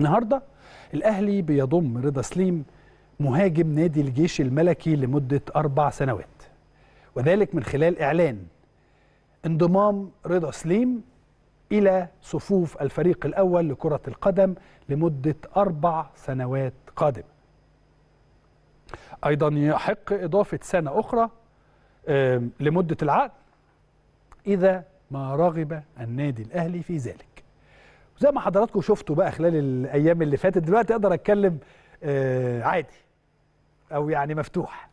النهارده الاهلي بيضم رضا سليم مهاجم نادي الجيش الملكي لمده اربع سنوات وذلك من خلال اعلان انضمام رضا سليم الى صفوف الفريق الاول لكره القدم لمده اربع سنوات قادمه ايضا يحق اضافه سنه اخرى لمده العقد اذا ما رغب النادي الاهلي في ذلك زي ما حضراتكم شفتوا بقى خلال الايام اللي فاتت دلوقتي اقدر اتكلم آه، عادي او يعني مفتوح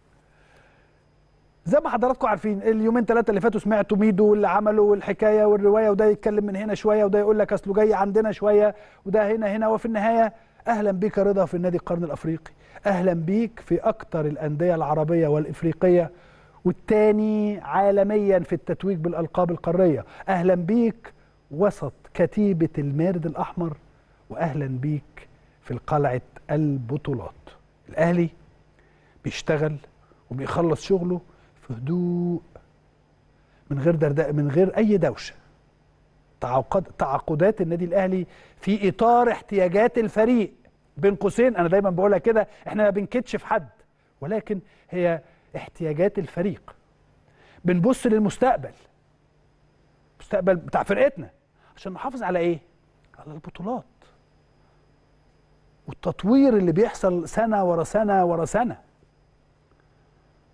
زي ما حضراتكم عارفين اليومين ثلاثه اللي فاتوا سمعتوا ميدو واللي عمله والحكايه والروايه وده يتكلم من هنا شويه وده يقول لك اصله جاي عندنا شويه وده هنا هنا وفي النهايه اهلا بيك يا رضا في النادي القرن الافريقي اهلا بيك في اكتر الانديه العربيه والافريقيه والتاني عالميا في التتويج بالالقاب القاريه اهلا بيك وسط كتيبة المارد الأحمر وأهلا بيك في القلعة البطولات الأهلي بيشتغل وبيخلص شغله في هدوء من غير درداء من غير أي دوشة تعاقد تعاقدات النادي الأهلي في إطار احتياجات الفريق بين قوسين أنا دايما بقولها كده إحنا ما بنكدش في حد ولكن هي احتياجات الفريق بنبص للمستقبل المستقبل بتاع فرقتنا عشان نحافظ على ايه؟ على البطولات والتطوير اللي بيحصل سنه ورا سنه ورا سنه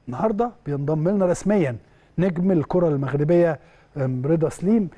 النهارده بينضم لنا رسميا نجم الكره المغربيه رضا سليم